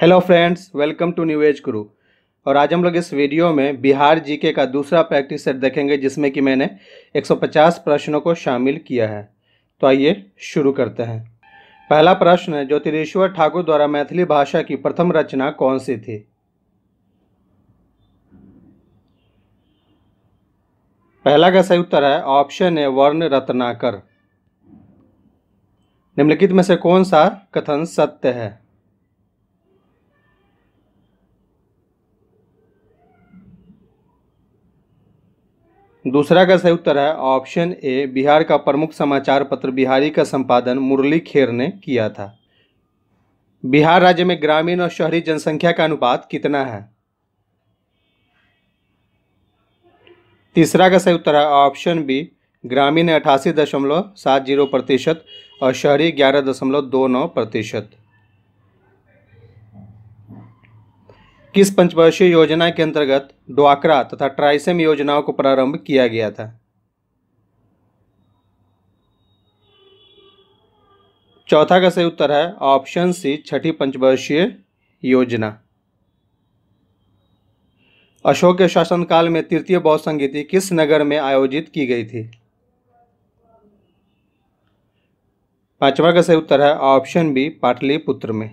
Hello friends welcome to new age Guru और आज हम लोग इस वीडियो में बिहार जीके का दूसरा प्रैक्टिस सेट देखेंगे जिसमें कि मैंने 150 प्रश्नों को शामिल किया है तो आइए शुरू करते हैं पहला प्रश्न ज्योतिरेश्वर ठाकुर द्वारा मैथिली भाषा की प्रथम रचना कौन सी थी पहला का सही उत्तर है ऑप्शन ए वर्ण रत्नाकर निम्नलिखित में से कौन सा कथन सत्य है दूसरा का सही उत्तर है ऑप्शन ए बिहार का प्रमुख समाचार पत्र बिहारी का संपादन मुरली खेर ने किया था बिहार राज्य में ग्रामीण और शहरी जनसंख्या का अनुपात कितना है तीसरा का सही उत्तर है ऑप्शन बी ग्रामीण अठासी दशमलव सात जीरो प्रतिशत और शहरी ग्यारह दशमलव दो नौ प्रतिशत किस पंचवर्षीय योजना के अंतर्गत ड्वाकरा तथा ट्राइसेम योजनाओं को प्रारंभ किया गया था चौथा का सही उत्तर है ऑप्शन सी छठी पंचवर्षीय योजना अशोक के शासनकाल में तृतीय बौद्ध संगीति किस नगर में आयोजित की गई थी पांचवा का सही उत्तर है ऑप्शन बी पाटलिपुत्र में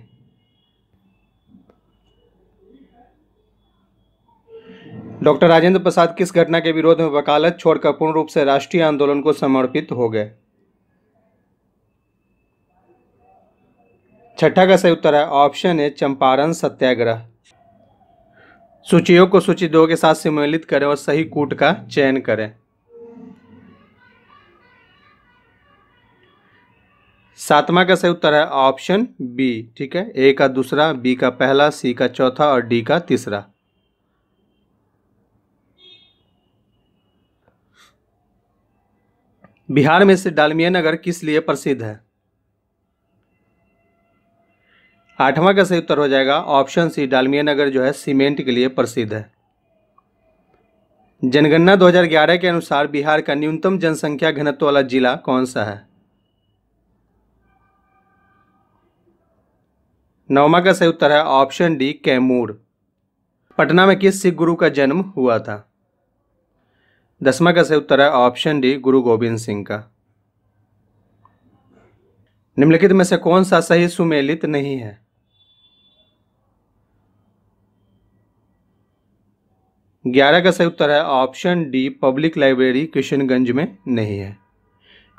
डॉक्टर राजेंद्र प्रसाद किस घटना के विरोध में वकालत छोड़कर पूर्ण रूप से राष्ट्रीय आंदोलन को समर्पित हो गए छठा का सही उत्तर है ऑप्शन ए चंपारण सत्याग्रह सूचियों को सूची दो के साथ सम्मिलित करें और सही कूट का चयन करें सातवां का सही उत्तर है ऑप्शन बी ठीक है ए का दूसरा बी का पहला सी का चौथा और डी का तीसरा बिहार में से डालमिया नगर किस लिए प्रसिद्ध है आठवां का सही उत्तर हो जाएगा ऑप्शन सी डालमिया नगर जो है सीमेंट के लिए प्रसिद्ध है जनगणना 2011 के अनुसार बिहार का न्यूनतम जनसंख्या घनत्व वाला जिला कौन सा है नौवा का सही उत्तर है ऑप्शन डी कैमूर पटना में किस सिख गुरु का जन्म हुआ था दसवा का सही उत्तर है ऑप्शन डी गुरु गोविंद सिंह का निम्नलिखित में से कौन सा सही सुमेलित नहीं है ग्यारह का सही उत्तर है option D public library Kishanganj में नहीं है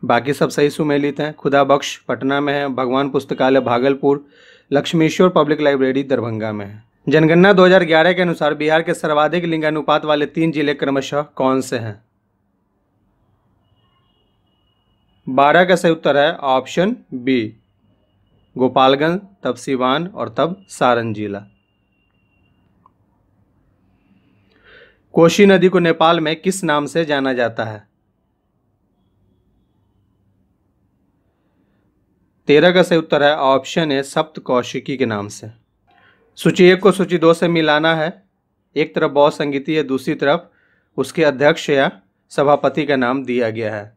बाकी सब सही सुमेलित हैं खुदा बख्श पटना में है भगवान पुस्तकालय भागलपुर लक्ष्मीश्वर पब्लिक लाइब्रेरी दरभंगा में है जनगणना 2011 के अनुसार बिहार के सर्वाधिक लिंगानुपात वाले तीन जिले क्रमशः कौन से हैं बारह का सही उत्तर है ऑप्शन बी गोपालगंज तब सिवान और तब सारण जिला कोशी नदी को नेपाल में किस नाम से जाना जाता है तेरह का सही उत्तर है ऑप्शन ए सप्त कौशिकी के नाम से सूची एक को सूची दो से मिलाना है एक तरफ बहुत संगीति है दूसरी तरफ उसके अध्यक्ष या सभापति का नाम दिया गया है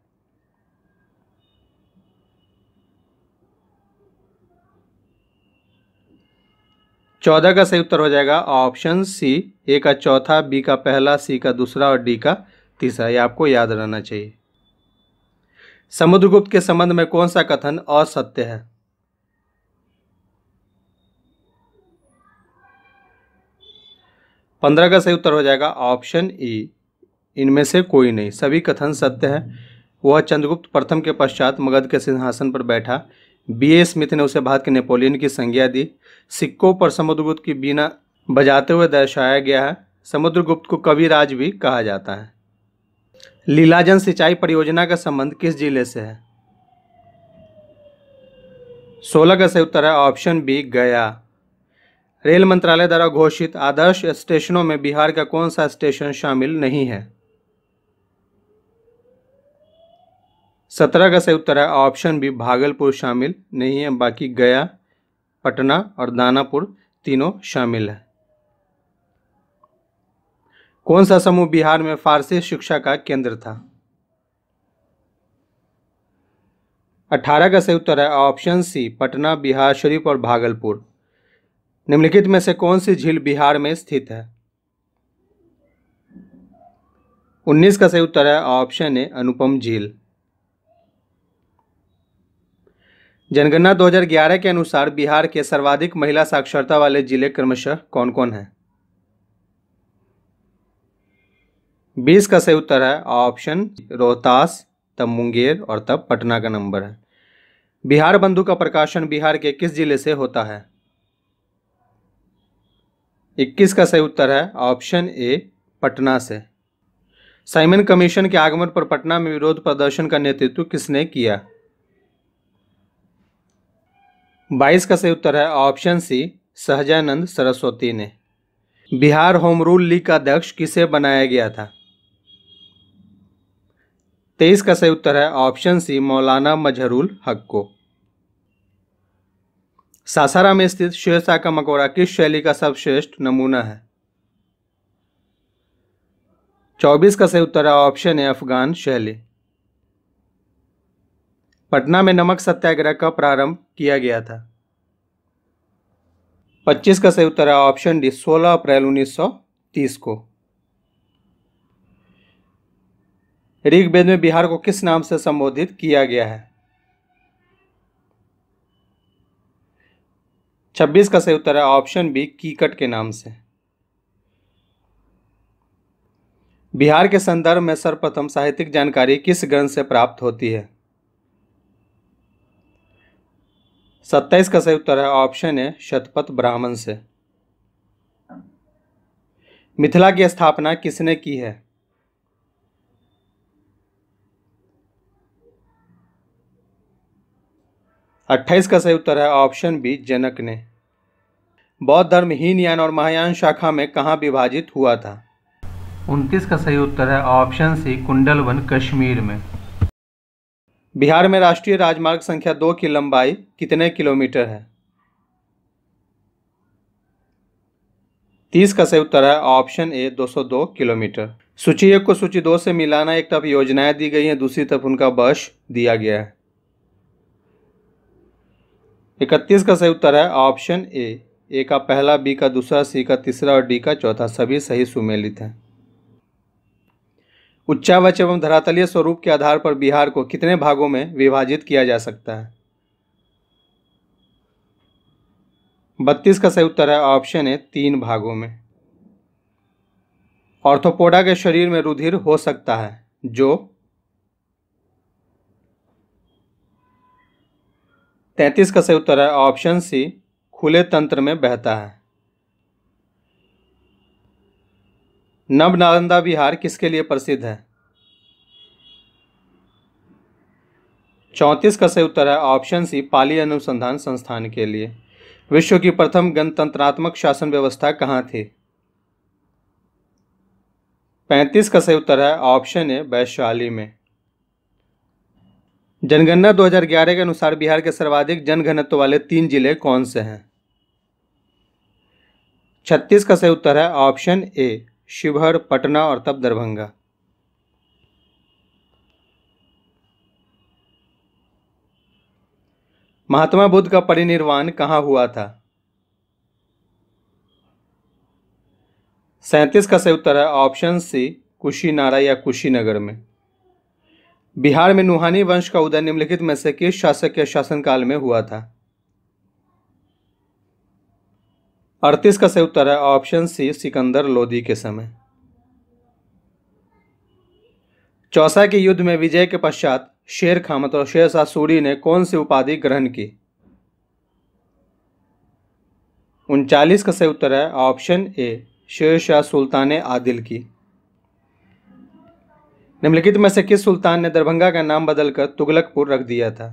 चौदह का सही उत्तर हो जाएगा ऑप्शन सी ए का चौथा बी का पहला सी का दूसरा और डी का तीसरा यह आपको याद रहना चाहिए समुद्रगुप्त के संबंध में कौन सा कथन असत्य है पंद्रह का सही उत्तर हो जाएगा ऑप्शन ई e। इनमें से कोई नहीं सभी कथन सत्य है वह चंद्रगुप्त प्रथम के पश्चात मगध के सिंहासन पर बैठा बी ए स्मिथ ने उसे भारत के नेपोलियन की संज्ञा दी सिक्कों पर समुद्रगुप्त की बीना बजाते हुए दर्शाया गया है समुद्रगुप्त को कविराज भी कहा जाता है लीलाजन सिंचाई परियोजना का संबंध किस जिले से है सोलह का सही उत्तर है ऑप्शन बी गया रेल मंत्रालय द्वारा घोषित आदर्श स्टेशनों में बिहार का कौन सा स्टेशन शामिल नहीं है सत्रह का सही उत्तर है ऑप्शन बी भागलपुर शामिल नहीं है बाकी गया पटना और दानापुर तीनों शामिल है कौन सा समूह बिहार में फारसी शिक्षा का केंद्र था अठारह का सही उत्तर है ऑप्शन सी पटना बिहार शरीफ और भागलपुर निम्नलिखित में से कौन सी झील बिहार में स्थित है उन्नीस का सही उत्तर है ऑप्शन ए अनुपम झील जनगणना 2011 के अनुसार बिहार के सर्वाधिक महिला साक्षरता वाले जिले क्रमशः कौन कौन हैं बीस का सही उत्तर है ऑप्शन रोहतास तब मुंगेर और तब पटना का नंबर है बिहार बंधु का प्रकाशन बिहार के किस जिले से होता है इक्कीस का सही उत्तर है ऑप्शन ए पटना से साइमन कमीशन के आगमन पर पटना में विरोध प्रदर्शन का नेतृत्व किसने किया बाईस का सही उत्तर है ऑप्शन सी सहजानंद सरस्वती ने बिहार होम रूल लीग का अध्यक्ष किसे बनाया गया था तेईस का सही उत्तर है ऑप्शन सी मौलाना मजहरुल हक को सासारा में स्थित शेरशाह का मकबरा किस शैली का सर्वश्रेष्ठ नमूना है चौबीस का सही उत्तर ऑप्शन है अफगान शैली पटना में नमक सत्याग्रह का प्रारंभ किया गया था पच्चीस का सही उत्तर ऑप्शन डी 16 अप्रैल 1930 को ऋग्वेद में बिहार को किस नाम से संबोधित किया गया है छब्बीस का सही उत्तर है ऑप्शन बी कीकट के नाम से बिहार के संदर्भ में सर्वप्रथम साहित्यिक जानकारी किस ग्रंथ से प्राप्त होती है सत्ताईस का सही उत्तर है ऑप्शन ए शतपथ ब्राह्मण से मिथिला की स्थापना किसने की है अट्ठाईस का सही उत्तर है ऑप्शन बी जनक ने बौद्ध धर्म हीनयान और महायान शाखा में कहाँ विभाजित हुआ था उनतीस का सही उत्तर है ऑप्शन सी कुंडलवन कश्मीर में बिहार में राष्ट्रीय राजमार्ग संख्या दो की लंबाई कितने किलोमीटर है तीस का सही उत्तर है ऑप्शन ए 202 किलोमीटर सूची एक को सूची दो से मिलाना एक तरफ योजनाएं दी गई हैं दूसरी तरफ उनका बश दिया गया है इकतीस का सही उत्तर है ऑप्शन ए ए का पहला बी का दूसरा सी का तीसरा और डी का चौथा सभी सही सुमेलित हैं उच्चावच एवं धरातलीय स्वरूप के आधार पर बिहार को कितने भागों में विभाजित किया जा सकता है बत्तीस का सही उत्तर है ऑप्शन ए तीन भागों में ऑर्थोपोडा के शरीर में रुधिर हो सकता है जो तैंतीस का सही उत्तर है ऑप्शन सी खुले तंत्र में बहता है नालंदा विहार किसके लिए प्रसिद्ध है चौंतीस का सही उत्तर है ऑप्शन सी पाली अनुसंधान संस्थान के लिए विश्व की प्रथम गणतंत्रात्मक शासन व्यवस्था कहाँ थी पैंतीस का सही उत्तर है ऑप्शन ए वैशाली में जनगणना 2011 के अनुसार बिहार के सर्वाधिक जनघनत्व वाले तीन जिले कौन से हैं छत्तीस का सही उत्तर है ऑप्शन ए शिवहर पटना और तब दरभंगा महात्मा बुद्ध का परिनिर्वाण कहाँ हुआ था सैंतीस का सही उत्तर है ऑप्शन सी कुशीनारा या कुशीनगर में बिहार में नुहानी वंश का उदय निम्नलिखित में से किस शासक के शासनकाल में हुआ था अड़तीस का सही उत्तर है ऑप्शन सी सिकंदर लोदी के समय चौसा के युद्ध में विजय के पश्चात शेर खामत और शेर शाह सूरी ने कौन सी उपाधि ग्रहण की उनचालीस का सही उत्तर है ऑप्शन ए शेर शाह सुल्तान आदिल की निम्नलिखित में से किस सुल्तान ने दरभंगा का नाम बदलकर तुगलकपुर रख दिया था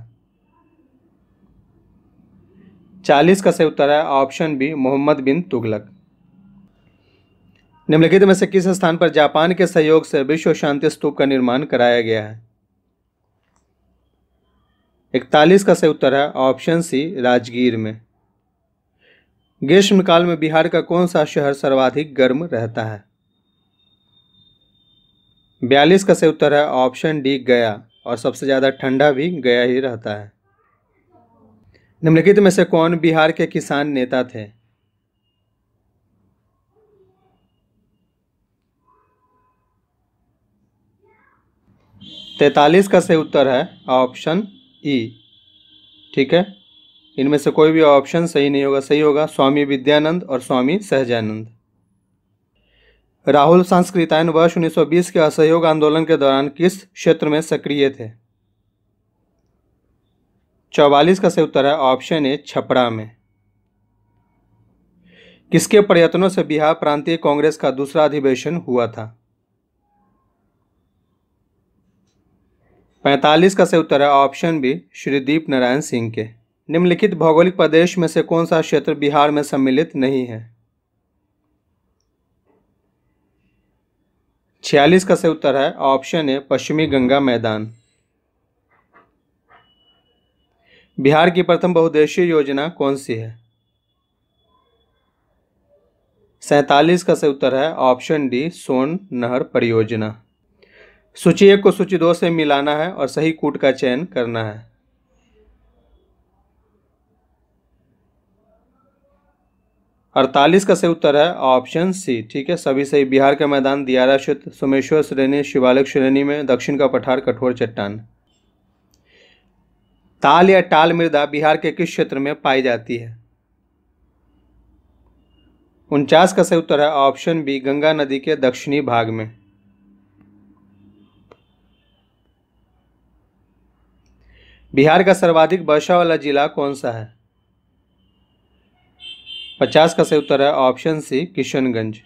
चालीस का सही उत्तर है ऑप्शन बी मोहम्मद बिन तुगलक निम्नलिखित में से किस स्थान पर जापान के सहयोग से विश्व शांति स्तूप का निर्माण कराया गया है इकतालीस का सही उत्तर है ऑप्शन सी राजगीर में ग्रीष्मकाल में बिहार का कौन सा शहर सर्वाधिक गर्म रहता है बयालीस का सही उत्तर है ऑप्शन डी गया और सबसे ज़्यादा ठंडा भी गया ही रहता है निम्नलिखित में से कौन बिहार के किसान नेता थे तैतालीस का सही उत्तर है ऑप्शन ई e। ठीक है इनमें से कोई भी ऑप्शन सही नहीं होगा सही होगा स्वामी विद्यानंद और स्वामी सहजानंद राहुल सांस्कृतायन वर्ष 1920 के असहयोग आंदोलन के दौरान किस क्षेत्र में सक्रिय थे चौवालीस का सही उत्तर है ऑप्शन ए छपरा में किसके प्रयत्नों से बिहार प्रांतीय कांग्रेस का दूसरा अधिवेशन हुआ था 45 का सही उत्तर है ऑप्शन बी श्रीदीप नारायण सिंह के निम्नलिखित भौगोलिक प्रदेश में से कौन सा क्षेत्र बिहार में सम्मिलित नहीं है छियालीस का सही उत्तर है ऑप्शन है पश्चिमी गंगा मैदान बिहार की प्रथम बहुद्देशीय योजना कौन सी है सैतालीस का सही उत्तर है ऑप्शन डी सोन नहर परियोजना सूची एक को सूची दो से मिलाना है और सही कूट का चयन करना है अड़तालीस का सही उत्तर है ऑप्शन सी ठीक है सभी सही बिहार का मैदान दियारा क्षेत्र सोमेश्वर श्रेणी शिवालिक श्रेणी में दक्षिण का पठार कठोर चट्टान ताल या टाल मृदा बिहार के किस क्षेत्र में पाई जाती है उनचास का सही उत्तर है ऑप्शन बी गंगा नदी के दक्षिणी भाग में बिहार का सर्वाधिक वर्षा वाला जिला कौन सा है पचास का सही उत्तर है ऑप्शन सी किशनगंज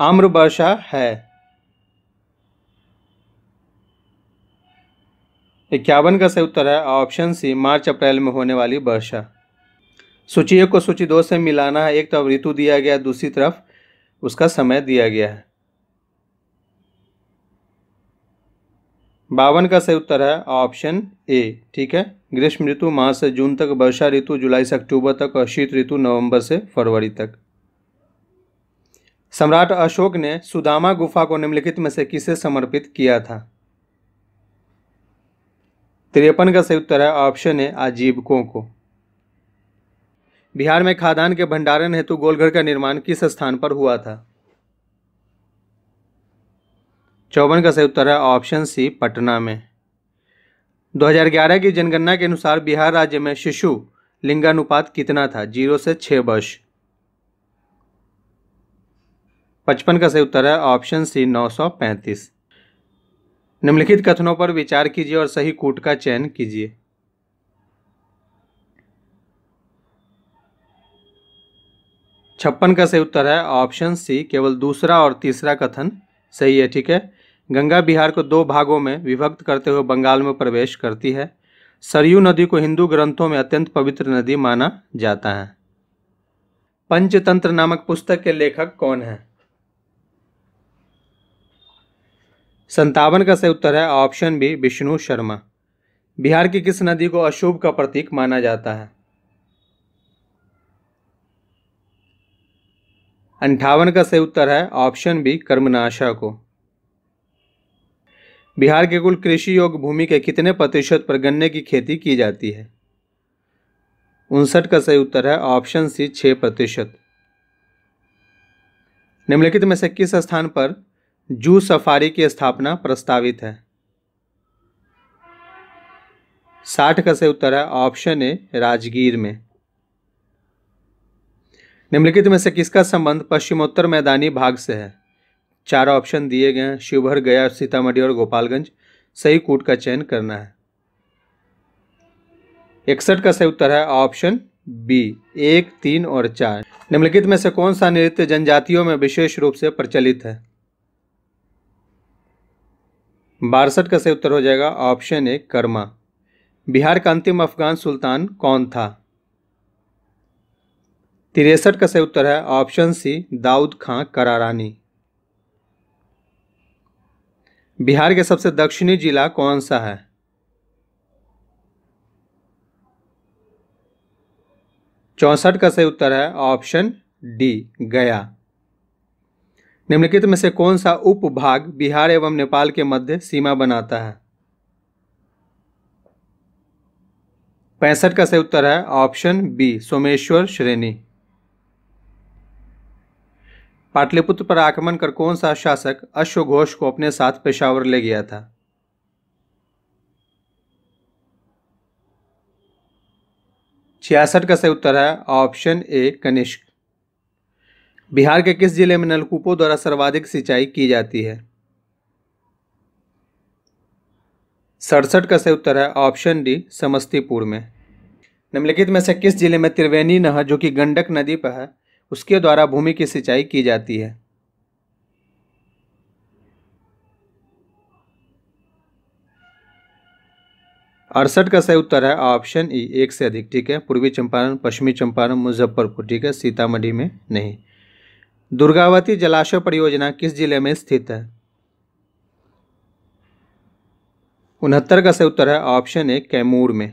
आम्र वर्षा है इक्यावन का सही उत्तर है ऑप्शन सी मार्च अप्रैल में होने वाली वर्षा सूची एक को सूची दो से मिलाना है एक तरफ तो ऋतु दिया गया दूसरी तरफ उसका समय दिया गया है बावन का सही उत्तर है ऑप्शन ए ठीक है ग्रीष्म ऋतु माह से जून तक वर्षा ऋतु जुलाई से अक्टूबर तक और शीत ऋतु नवंबर से फरवरी तक सम्राट अशोक ने सुदामा गुफा को निम्नलिखित में से किसे समर्पित किया था तिरपन का सही उत्तर है ऑप्शन ए आजीवकों को बिहार में खादान के भंडारण हेतु गोलघर का निर्माण किस स्थान पर हुआ था चौवन का सही उत्तर है ऑप्शन सी पटना में 2011 की जनगणना के अनुसार बिहार राज्य में शिशु लिंगानुपात कितना था जीरो से छः वर्ष पचपन का सही उत्तर है ऑप्शन सी 935 निम्नलिखित कथनों पर विचार कीजिए और सही कूट का चयन कीजिए छप्पन का सही उत्तर है ऑप्शन सी केवल दूसरा और तीसरा कथन सही है ठीक है गंगा बिहार को दो भागों में विभक्त करते हुए बंगाल में प्रवेश करती है सरयू नदी को हिंदू ग्रंथों में अत्यंत पवित्र नदी माना जाता है पंचतंत्र नामक पुस्तक के लेखक कौन है संतावन का सही उत्तर है ऑप्शन बी विष्णु शर्मा बिहार की किस नदी को अशुभ का प्रतीक माना जाता है अंठावन का सही उत्तर है ऑप्शन बी कर्मनाशा को बिहार के कुल कृषि योग्य भूमि के कितने प्रतिशत पर गन्ने की खेती की जाती है उनसठ का सही उत्तर है ऑप्शन सी छः प्रतिशत निम्नलिखित में से किस स्थान पर जू सफारी की स्थापना प्रस्तावित है साठ का सही उत्तर है ऑप्शन ए राजगीर में निम्नलिखित में से किसका संबंध पश्चिमोत्तर मैदानी भाग से है चार ऑप्शन दिए गए हैं शिवहर गया सीतामढ़ी और गोपालगंज सही कूट का चयन करना है इकसठ का सही उत्तर है ऑप्शन बी एक तीन और चार निम्नलिखित में से कौन सा नृत्य जनजातियों में विशेष रूप से प्रचलित है बासठ का सही उत्तर हो जाएगा ऑप्शन ए कर्मा बिहार का अंतिम अफगान सुल्तान कौन था तिरसठ का सही उत्तर है ऑप्शन सी दाऊद खां करारानी बिहार के सबसे दक्षिणी जिला कौन सा है चौसठ का सही उत्तर है ऑप्शन डी गया निम्नलिखित में से कौन सा उपभाग बिहार एवं नेपाल के मध्य सीमा बनाता है पैंसठ का सही उत्तर है ऑप्शन बी सोमेश्वर श्रेणी पाटलिपुत्र पर आक्रमण कर कौन सा शासक अश्वघोष को अपने साथ पेशावर ले गया था छियासठ का सही उत्तर है ऑप्शन ए कनिष्क बिहार के किस जिले में नलकूपों द्वारा सर्वाधिक सिंचाई की जाती है सड़सठ का सही उत्तर है ऑप्शन डी समस्तीपुर में निम्नलिखित में से किस जिले में त्रिवेणी नहर जो कि गंडक नदी पर है उसके द्वारा भूमि की सिंचाई की जाती है अड़सठ का सही उत्तर है ऑप्शन ई e, एक से अधिक ठीक है पूर्वी चंपारण पश्चिमी चंपारण मुजफ्फरपुर ठीक है सीतामढ़ी में नहीं दुर्गावती जलाशय परियोजना किस जिले में स्थित है उनहत्तर का सही उत्तर है ऑप्शन ए कैमूर में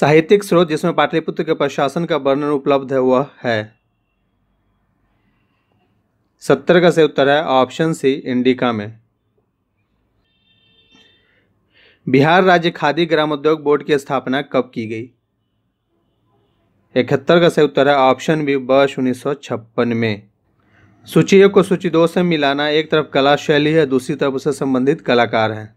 साहित्यिक स्रोत जिसमें पाटलिपुत्र के प्रशासन का वर्णन उपलब्ध है वह है सत्तर का सही उत्तर है ऑप्शन सी इंडिका में बिहार राज्य खादी ग्रामोद्योग बोर्ड की स्थापना कब की गई इकहत्तर का सही उत्तर है ऑप्शन बी वर्ष उन्नीस में सूची एक को सूची दो से मिलाना एक तरफ कला शैली है दूसरी तरफ उससे संबंधित कलाकार हैं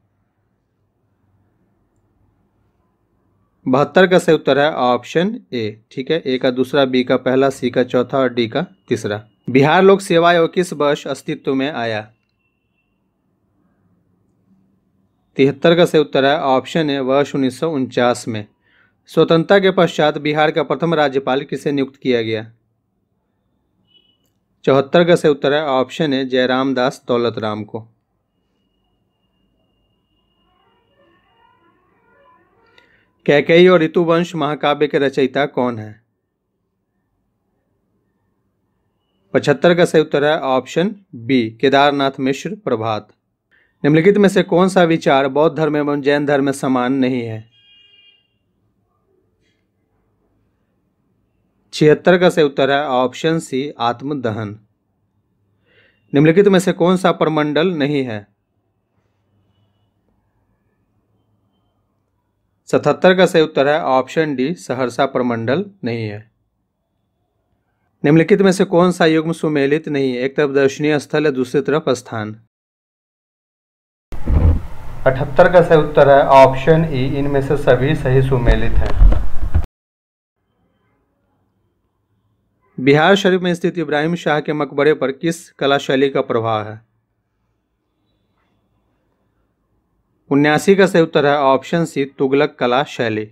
बहत्तर का सही उत्तर है ऑप्शन ए ठीक है ए का दूसरा बी का पहला सी का चौथा और डी का तीसरा बिहार लोक सेवा आयोग किस वर्ष अस्तित्व में आया तिहत्तर का से उत्तर है ऑप्शन है वर्ष उन्नीस में स्वतंत्रता के पश्चात बिहार का प्रथम राज्यपाल किसे नियुक्त किया गया चौहत्तर का से उत्तर है ऑप्शन है जयराम दास दौलत राम को कैकई और ऋतुवंश महाकाव्य के रचयिता कौन है पचहत्तर का सही उत्तर है ऑप्शन बी केदारनाथ मिश्र प्रभात निम्नलिखित में से कौन सा विचार बौद्ध धर्म एवं जैन धर्म में समान नहीं है छिहत्तर का सही उत्तर है ऑप्शन सी आत्मदहन निम्नलिखित में से कौन सा परमंडल नहीं है सतहत्तर का सही उत्तर है ऑप्शन डी सहरसा परमंडल नहीं है निम्नलिखित में से कौन सा युग्म सुमेलित नहीं है एक तरफ दर्शनीय स्थल है दूसरी तरफ स्थान अठहत्तर का सही उत्तर है ऑप्शन ई इनमें से सभी सही सुमेलित हैं बिहार शरीफ में स्थित इब्राहिम शाह के मकबरे पर किस कला शैली का प्रभाव है उन्यासी का सही उत्तर है ऑप्शन सी तुगलक कला शैली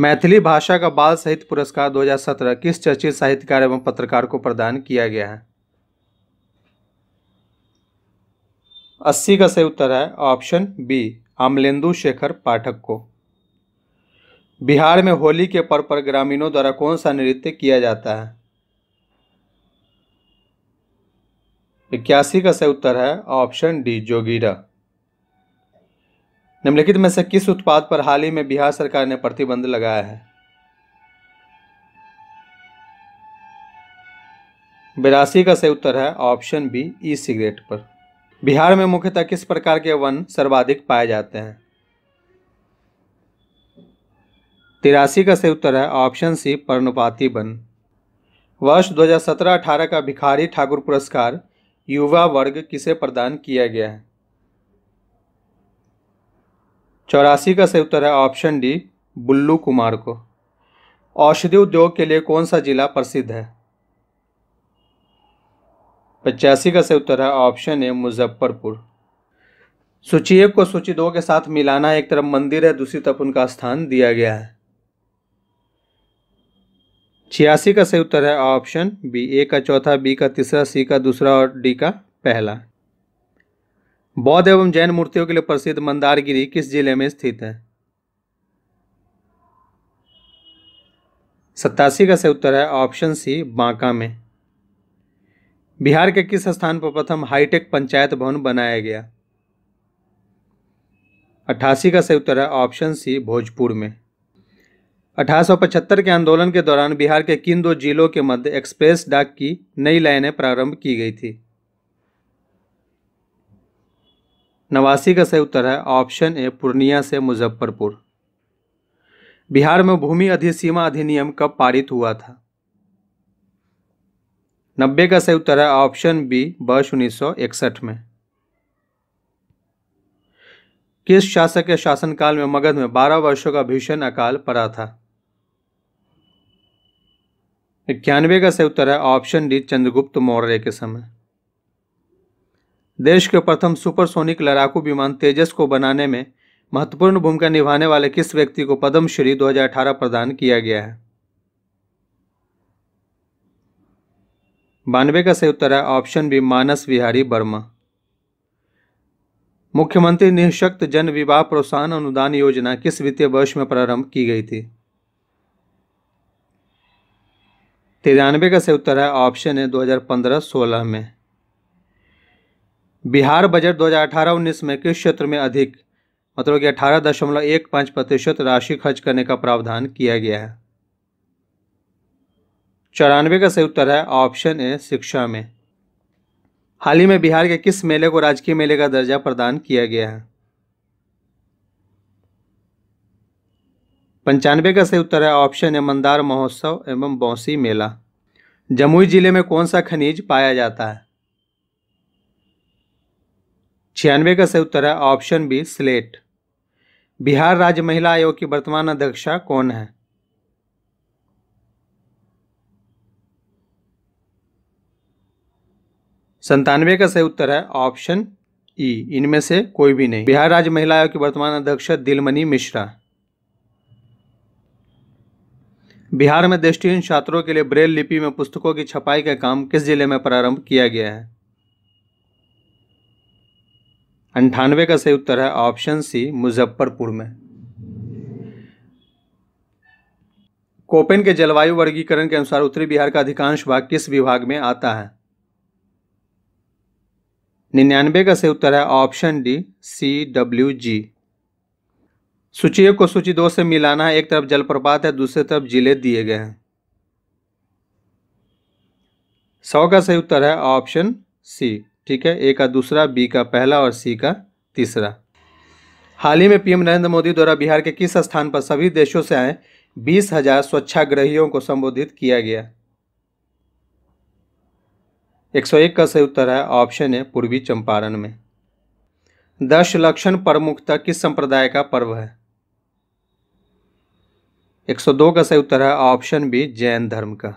मैथिली भाषा का बाल साहित्य पुरस्कार 2017 किस चर्चित साहित्यकार एवं पत्रकार को प्रदान किया गया है अस्सी का सही उत्तर है ऑप्शन बी अमलेंदु शेखर पाठक को बिहार में होली के पर्व पर ग्रामीणों द्वारा कौन सा नृत्य किया जाता है इक्यासी का सही उत्तर है ऑप्शन डी जोगीरा निम्नलिखित में से किस उत्पाद पर हाल ही में बिहार सरकार ने प्रतिबंध लगाया है बिरासी का सही उत्तर है ऑप्शन बी ई सिगरेट पर बिहार में मुख्यतः किस प्रकार के वन सर्वाधिक पाए जाते हैं तिरासी का सही उत्तर है ऑप्शन सी पर्णपाती वन वर्ष 2017-18 का भिखारी ठाकुर पुरस्कार युवा वर्ग किसे प्रदान किया गया है चौरासी का सही उत्तर है ऑप्शन डी बुल्लू कुमार को औषधि उद्योग के लिए कौन सा जिला प्रसिद्ध है पचासी का सही उत्तर है ऑप्शन ए मुजफ्फरपुर सूची एक को सूची दो के साथ मिलाना एक तरफ मंदिर है दूसरी तरफ उनका स्थान दिया गया है छियासी का सही उत्तर है ऑप्शन बी ए का चौथा बी का तीसरा सी का दूसरा और डी का पहला बौद्ध एवं जैन मूर्तियों के लिए प्रसिद्ध मंदारगिरी किस जिले में स्थित है सत्तासी का सही उत्तर है ऑप्शन सी बांका में बिहार के किस स्थान पर प्रथम हाईटेक पंचायत भवन बनाया गया अट्ठासी का सही उत्तर है ऑप्शन सी भोजपुर में अठारह के आंदोलन के दौरान बिहार के किन दो जिलों के मध्य एक्सप्रेस डाक की नई लाइनें प्रारंभ की गई थी नवासी का सही उत्तर है ऑप्शन ए पूर्णिया से मुजफ्फरपुर बिहार में भूमि अधिसीमा अधिनियम कब पारित हुआ था नब्बे का सही उत्तर है ऑप्शन बी वर्ष उन्नीस में किस शासक के शासनकाल में मगध में 12 वर्षों का भीषण अकाल पड़ा था इक्यानवे का सही उत्तर है ऑप्शन डी चंद्रगुप्त मौर्य के समय देश के प्रथम सुपरसोनिक लड़ाकू विमान तेजस को बनाने में महत्वपूर्ण भूमिका निभाने वाले किस व्यक्ति को पद्मश्री 2018 प्रदान किया गया है बानवे का सही उत्तर है ऑप्शन बी मानस विहारी वर्मा मुख्यमंत्री निःशक्त जन विवाह प्रोत्साहन अनुदान योजना किस वित्तीय वर्ष में प्रारंभ की गई थी तिरानवे का सही उत्तर है ऑप्शन है 2015-16 में बिहार बजट 2018-19 में किस क्षेत्र में अधिक मतलब कि अठारह दशमलव एक पाँच प्रतिशत राशि खर्च करने का प्रावधान किया गया है चौरानवे का सही उत्तर है ऑप्शन ए शिक्षा में हाल ही में बिहार के किस मेले को राजकीय मेले का दर्जा प्रदान किया गया है पंचानवे का सही उत्तर है ऑप्शन ए मंदार महोत्सव एवं बौसी मेला जमुई जिले में कौन सा खनिज पाया जाता है छियानवे का सही उत्तर है ऑप्शन बी स्लेट बिहार राज्य महिला आयोग की वर्तमान अध्यक्षा कौन है संतानवे का सही उत्तर है ऑप्शन ई e, इनमें से कोई भी नहीं बिहार राज्य महिला आयोग की वर्तमान अध्यक्ष दिलमणि मिश्रा बिहार में दृष्टिहीन छात्रों के लिए ब्रेल लिपि में पुस्तकों की छपाई का काम किस जिले में प्रारंभ किया गया है अंठानवे का सही उत्तर है ऑप्शन सी मुजफ्फरपुर में कोपेन के जलवायु वर्गीकरण के अनुसार उत्तरी बिहार का अधिकांश भाग किस विभाग में आता है निन्यानवे का सही उत्तर है option D C W G सूची एक को सूची दो से मिलाना है एक तरफ जलप्रपात है दूसरी तरफ जिले दिए गए हैं सौ का सही उत्तर है ऑप्शन सी ठीक है ए का दूसरा बी का पहला और सी का तीसरा हाल ही में पीएम नरेंद्र मोदी द्वारा बिहार के किस स्थान पर सभी देशों से आए बीस हजार स्वच्छाग्रहियों को संबोधित किया गया 101 का सही उत्तर है ऑप्शन है पूर्वी चंपारण में दश लक्षण प्रमुखता किस संप्रदाय का पर्व है 102 का सही उत्तर है ऑप्शन बी जैन धर्म का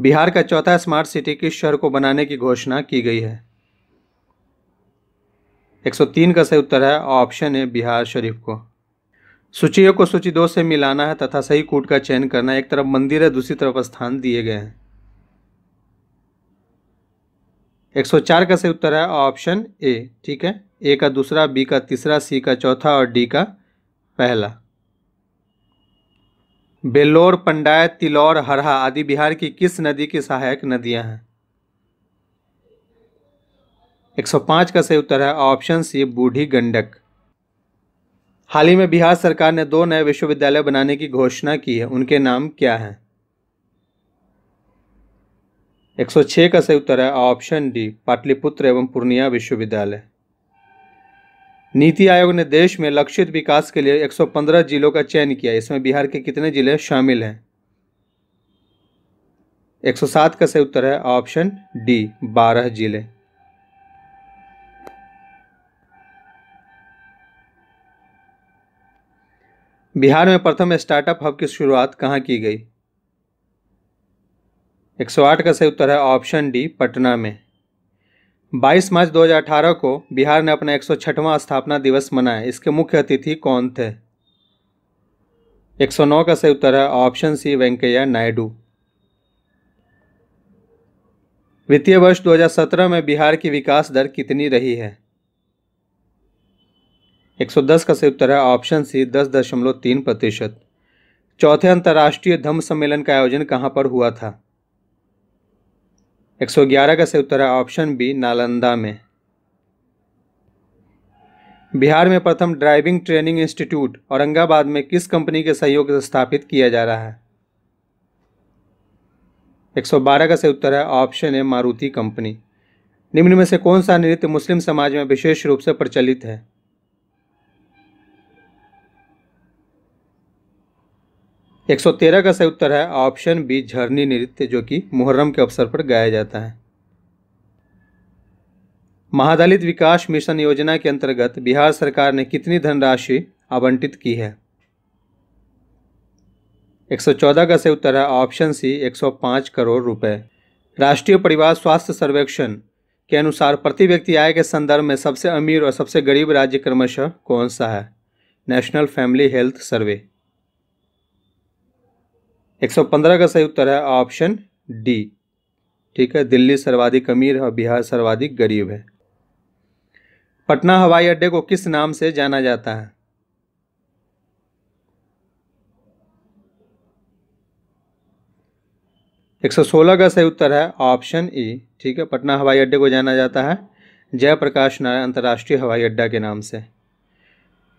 बिहार का चौथा स्मार्ट सिटी किस शहर को बनाने की घोषणा की गई है 103 का सही उत्तर है ऑप्शन है बिहार शरीफ को सूचियों को सूची दो से मिलाना है तथा सही कूट का चयन करना है एक तरफ मंदिर है दूसरी तरफ स्थान दिए गए हैं 104 का सही उत्तर है ऑप्शन ए ठीक है ए का दूसरा बी का तीसरा सी का चौथा और डी का पहला बेलोर पंडायत तिलौर हरहा आदि बिहार की किस नदी की सहायक नदियां हैं 105 का सही उत्तर है ऑप्शन सी बूढ़ी गंडक हाल ही में बिहार सरकार ने दो नए विश्वविद्यालय बनाने की घोषणा की है उनके नाम क्या हैं 106 का सही उत्तर है ऑप्शन डी पाटलिपुत्र एवं पूर्णिया विश्वविद्यालय नीति आयोग ने देश में लक्षित विकास के लिए 115 जिलों का चयन किया इसमें बिहार के कितने जिले शामिल हैं 107 का सही उत्तर है ऑप्शन डी 12 जिले बिहार में प्रथम स्टार्टअप हब की शुरुआत कहाँ की गई 108 का सही उत्तर है ऑप्शन डी पटना में 22 मार्च 2018 को बिहार ने अपना 106वां स्थापना दिवस मनाया इसके मुख्य अतिथि कौन थे 109 का सही उत्तर है ऑप्शन सी वेंकैया नायडू वित्तीय वर्ष 2017 में बिहार की विकास दर कितनी रही है 110 का सही उत्तर है ऑप्शन सी दस दशमलव तीन प्रतिशत चौथे अंतर्राष्ट्रीय धम्म सम्मेलन का आयोजन कहां पर हुआ था 111 का सही उत्तर है ऑप्शन बी नालंदा में बिहार में प्रथम ड्राइविंग ट्रेनिंग इंस्टीट्यूट औरंगाबाद में किस कंपनी के सहयोग से स्थापित किया जा रहा है 112 का सही उत्तर है ऑप्शन ए मारुति कंपनी निम्न में से कौन सा नृत्य मुस्लिम समाज में विशेष रूप से प्रचलित है 113 का सही उत्तर है ऑप्शन बी झरनी नृत्य जो कि मुहर्रम के अवसर पर गाया जाता है महादलित विकास मिशन योजना के अंतर्गत बिहार सरकार ने कितनी धनराशि आवंटित की है 114 का सही उत्तर है ऑप्शन सी 105 करोड़ रुपए राष्ट्रीय परिवार स्वास्थ्य सर्वेक्षण के अनुसार प्रति व्यक्ति आय के संदर्भ में सबसे अमीर और सबसे गरीब राज्य क्रमशः कौन सा है नेशनल फैमिली हेल्थ सर्वे 115 का सही उत्तर है ऑप्शन डी ठीक है दिल्ली सर्वाधिक अमीर है और बिहार सर्वाधिक गरीब है पटना हवाई अड्डे को किस नाम से जाना जाता है एक सौ सोलह का सही उत्तर है ऑप्शन ई ठीक है पटना हवाई अड्डे को जाना जाता है जयप्रकाश नारायण अंतर्राष्ट्रीय हवाई अड्डा के नाम से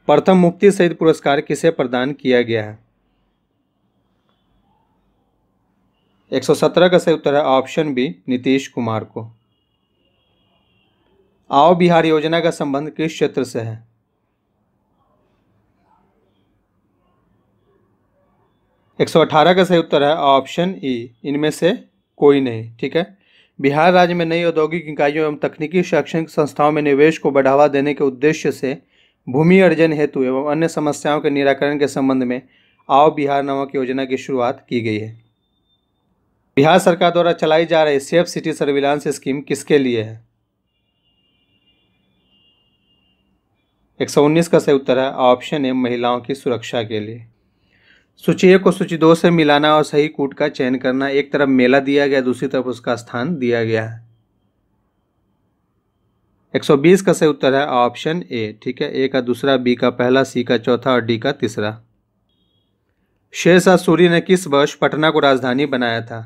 प्रथम मुक्ति शहीद पुरस्कार किसे प्रदान किया गया है 117 का सही उत्तर है ऑप्शन बी नीतीश कुमार को आओ बिहार योजना का संबंध किस क्षेत्र से है एक सौ अठारह का सही उत्तर है ऑप्शन ई इनमें से कोई नहीं ठीक है बिहार राज्य में नई औद्योगिक इकाइयों एवं तकनीकी शैक्षणिक संस्थाओं में निवेश को बढ़ावा देने के उद्देश्य से भूमि अर्जन हेतु एवं अन्य समस्याओं के निराकरण के संबंध में आओ बिहार नामक योजना की शुरुआत की गई है बिहार सरकार द्वारा चलाई जा रही सेफ सिटी सर्विलांस स्कीम किसके लिए है एक सौ उन्नीस का सही उत्तर है ऑप्शन ए महिलाओं की सुरक्षा के लिए सूची एक को सूची दो से मिलाना और सही कूट का चयन करना एक तरफ मेला दिया गया दूसरी तरफ उसका स्थान दिया गया है बीस का सही उत्तर है ऑप्शन ए ठीक है ए का दूसरा बी का पहला सी का चौथा और डी का तीसरा शेरशाह सूरी ने किस वर्ष पटना को राजधानी बनाया था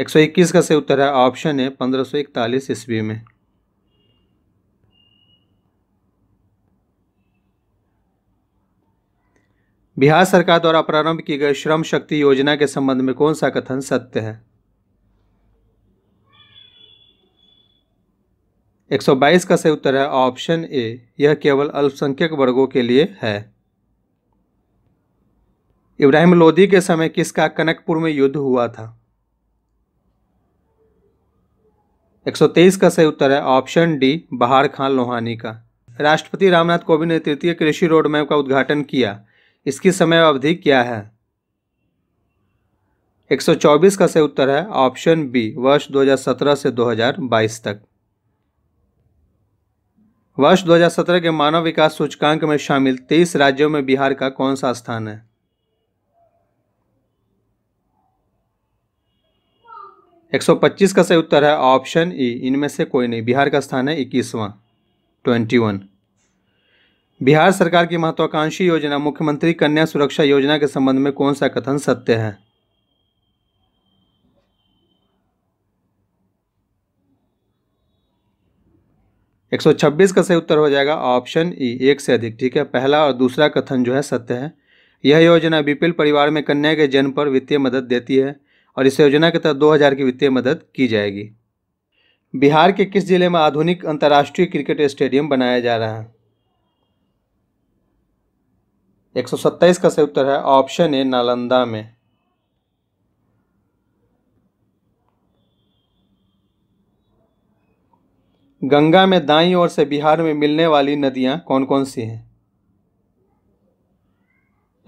121 का सही उत्तर है ऑप्शन है पंद्रह सौ इकतालीस ईस्वी में बिहार सरकार द्वारा प्रारंभ की गई श्रम शक्ति योजना के संबंध में कौन सा कथन सत्य है 122 का सही उत्तर है ऑप्शन ए यह केवल अल्पसंख्यक वर्गों के लिए है इब्राहिम लोदी के समय किसका कनकपुर में युद्ध हुआ था 123 का सही उत्तर है ऑप्शन डी बहार खान लोहानी का राष्ट्रपति रामनाथ कोविंद ने तृतीय कृषि रोड मैप का उद्घाटन किया इसकी समय अवधि क्या है 124 का सही उत्तर है ऑप्शन बी वर्ष 2017 से 2022 तक वर्ष 2017 के मानव विकास सूचकांक में शामिल 23 राज्यों में बिहार का कौन सा स्थान है 125 का सही उत्तर है ऑप्शन ई इनमें से कोई नहीं बिहार का स्थान है इक्कीसवां 21 बिहार सरकार की महत्वाकांक्षी योजना मुख्यमंत्री कन्या सुरक्षा योजना के संबंध में कौन सा कथन सत्य है एक सौ छब्बीस का सही उत्तर हो जाएगा ऑप्शन ई एक से अधिक ठीक है पहला और दूसरा कथन जो है सत्य है यह योजना विपिल परिवार में कन्या के जन्म पर वित्तीय मदद देती है और इस योजना के तहत दो हज़ार की वित्तीय मदद की जाएगी बिहार के किस जिले में आधुनिक अंतर्राष्ट्रीय क्रिकेट स्टेडियम बनाया जा रहा है एक का सही उत्तर है ऑप्शन ए नालंदा में गंगा में दाई ओर से बिहार में मिलने वाली नदियां कौन कौन सी हैं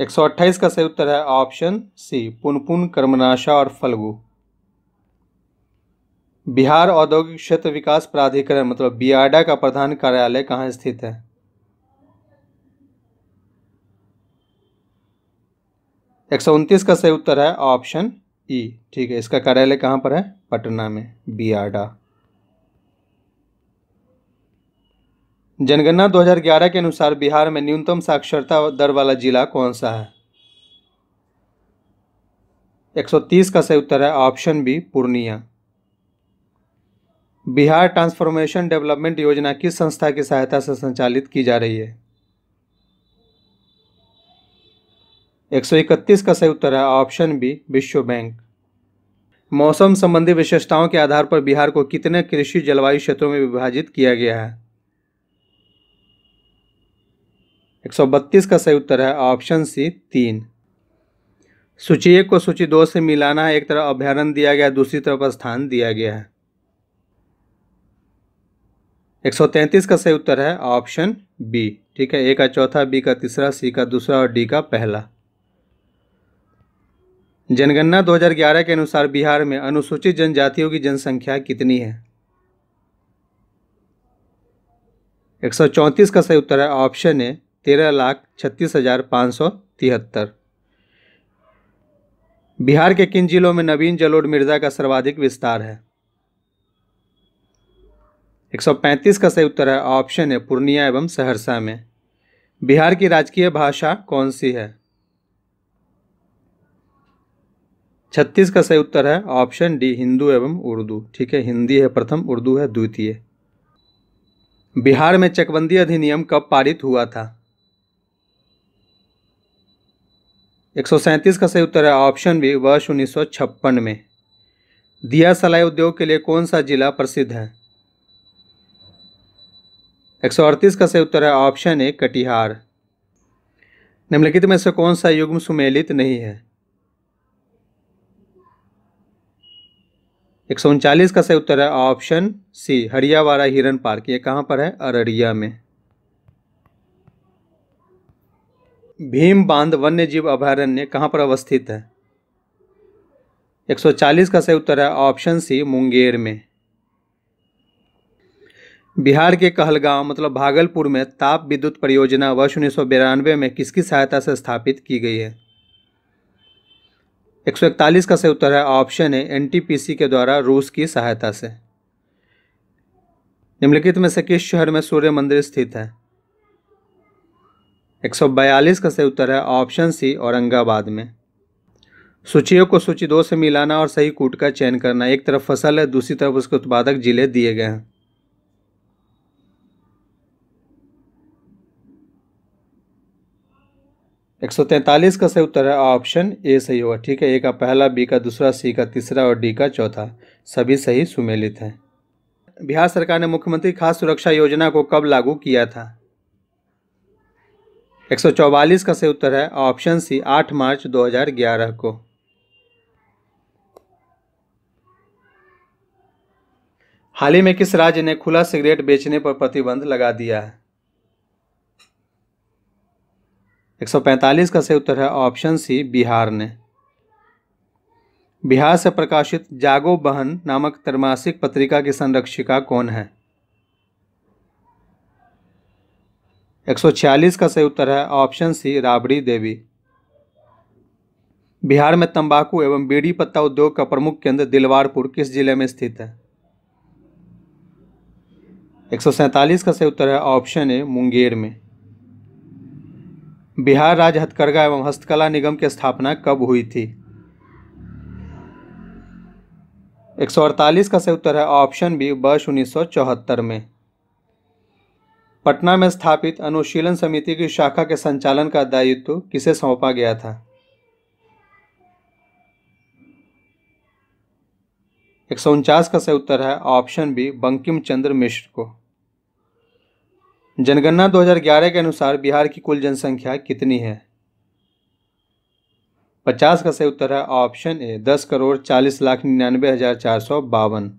128 का सही उत्तर है ऑप्शन सी पुनपुन कर्मनाशा और फलगु बिहार औद्योगिक क्षेत्र विकास प्राधिकरण मतलब बियाडा का प्रधान कार्यालय कहाँ स्थित है एक सौ उनतीस का सही उत्तर है ऑप्शन ई ठीक है इसका कार्यालय कहाँ पर है पटना में बियाडा जनगणना 2011 के अनुसार बिहार में न्यूनतम साक्षरता दर वाला जिला कौन सा है 130 का सही उत्तर है option B Purnia Bihar transformation development योजना किस संस्था की सहायता से संचालित की जा रही है 131 का सही उत्तर है ऑप्शन बी विश्व बैंक मौसम संबंधी विशेषताओं के आधार पर बिहार को कितने कृषि जलवायु क्षेत्रों में विभाजित किया गया है 132 का सही उत्तर है ऑप्शन सी तीन सूची एक को सूची दो से मिलाना है एक तरफ अभ्यारण दिया गया है दूसरी तरफ स्थान दिया गया है 133 का सही उत्तर है ऑप्शन बी ठीक है ए का चौथा बी का तीसरा सी का दूसरा और डी का पहला जनगणना 2011 के अनुसार बिहार में अनुसूचित जनजातियों की जनसंख्या कितनी है 134 का सही उत्तर है ऑप्शन ए तेरह लाख छत्तीस हज़ार पाँच सौ तिहत्तर बिहार के किन जिलों में नवीन जलोड़ मिर्जा का सर्वाधिक विस्तार है 135 का सही उत्तर है ऑप्शन है पूर्णिया एवं सहरसा में बिहार की राजकीय भाषा कौन सी है 36 का सही उत्तर है ऑप्शन डी हिंदू एवं उर्दू ठीक है हिंदी है प्रथम उर्दू है द्वितीय बिहार में चकबंदी अधिनियम कब पारित हुआ था एक का सही उत्तर है ऑप्शन बी वर्ष उन्नीस में दिया सलाई उद्योग के लिए कौन सा जिला प्रसिद्ध है एक का सही उत्तर है ऑप्शन ए कटिहार निम्नलिखित में से कौन सा युग्म सुमेलित नहीं है एक का सही उत्तर है ऑप्शन सी हरियावाड़ा हिरन पार्क ये कहाँ पर है अररिया में भीम बांध वन्य जीव अभयारण्य कहाँ पर अवस्थित है 140 का सही उत्तर है ऑप्शन सी मुंगेर में बिहार के कहलगांव मतलब भागलपुर में ताप विद्युत परियोजना वर्ष उन्नीस में किसकी सहायता से स्थापित की गई है 141 का सही उत्तर है ऑप्शन है एनटीपीसी के द्वारा रूस की सहायता से निम्नलिखित में से किस शहर में सूर्य मंदिर स्थित है 142 का सही उत्तर है ऑप्शन सी औरंगाबाद में सूचियों को सूची दो से मिलाना और सही कूट का चयन करना एक तरफ फसल है दूसरी तरफ उसके उत्पादक जिले दिए गए हैं एक सौ तैंतालीस का सही उत्तर है ऑप्शन ए सही होगा ठीक है ए का पहला बी का दूसरा सी का तीसरा और डी का चौथा सभी सही सुमेलित हैं बिहार सरकार ने मुख्यमंत्री खाद्य सुरक्षा योजना को कब लागू किया था 144 का सही उत्तर है ऑप्शन सी 8 मार्च 2011 को हाल ही में किस राज्य ने खुला सिगरेट बेचने पर प्रतिबंध लगा दिया है 145 का सही उत्तर है ऑप्शन सी बिहार ने बिहार से प्रकाशित जागो बहन नामक त्रैमासिक पत्रिका की संरक्षिका कौन है 146 का सही उत्तर है ऑप्शन सी राबड़ी देवी बिहार में तंबाकू एवं बीड़ी पत्ता उद्योग का प्रमुख केंद्र दिलवारपुर किस जिले में स्थित है एक का सही उत्तर है ऑप्शन ए मुंगेर में बिहार राज्य हथकरघा एवं हस्तकला निगम की स्थापना कब हुई थी 148 का सही उत्तर है ऑप्शन बी वर्ष उन्नीस में पटना में स्थापित अनुशीलन समिति की शाखा के संचालन का दायित्व किसे सौंपा गया था एक सौ उनचास का सही उत्तर है ऑप्शन बी बंकिम चंद्र मिश्र को जनगणना 2011 के अनुसार बिहार की कुल जनसंख्या कितनी है पचास का सही उत्तर है ऑप्शन ए दस करोड़ चालीस लाख निन्यानवे हजार चार सौ बावन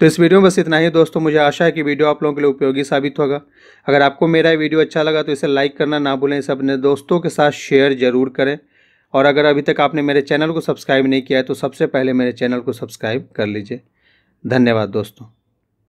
तो इस वीडियो में बस इतना ही दोस्तों मुझे आशा है कि वीडियो आप लोगों के लिए उपयोगी साबित होगा अगर आपको मेरा ये वीडियो अच्छा लगा तो इसे लाइक करना ना भूलें इसे अपने दोस्तों के साथ शेयर जरूर करें और अगर अभी तक आपने मेरे चैनल को सब्सक्राइब नहीं किया है तो सबसे पहले मेरे चैनल को सब्सक्राइब कर लीजिए धन्यवाद दोस्तों